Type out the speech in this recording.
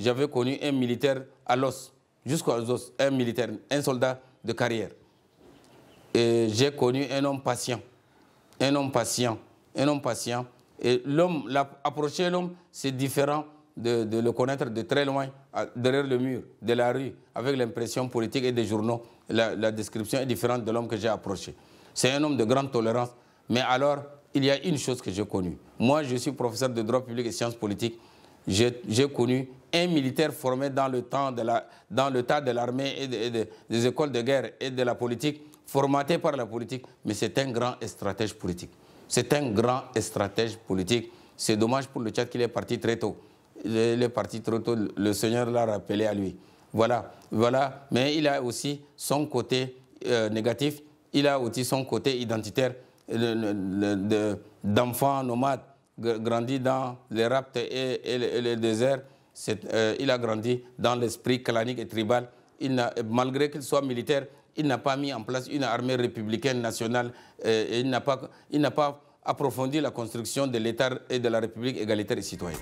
J'avais connu un militaire à l'os, jusqu'à l'os, un militaire, un soldat de carrière. Et j'ai connu un homme patient, un homme patient, un homme patient. Et l'homme, approcher l'homme, c'est différent de, le connaître de très loin, derrière le mur, de la rue, avec l'impression politique et des journaux. La, la description est différente de l'homme que j'ai approché. C'est un homme de grande tolérance. Mais alors, il y a une chose que j'ai connue. Moi, je suis professeur de droit public et sciences politiques. J'ai connu un militaire formé dans le temps de la, dans le tas de l'armée et, des écoles de guerre et de la politique, formaté par la politique, mais c'est un grand stratège politique. C'est un grand stratège politique. C'est dommage pour le Tchad qu'il est parti très tôt. Il est parti trop tôt, le Seigneur l'a rappelé à lui. Voilà, voilà. Mais il a aussi son côté euh, négatif, il a aussi son côté identitaire d'enfant nomade grandi dans les raptes et, les, déserts. Euh, il a grandi dans l'esprit clanique et tribal. malgré qu'il soit militaire, il n'a pas mis en place une armée républicaine nationale euh, et il n'a pas, pas approfondi la construction de l'État et de la République égalitaire et citoyenne.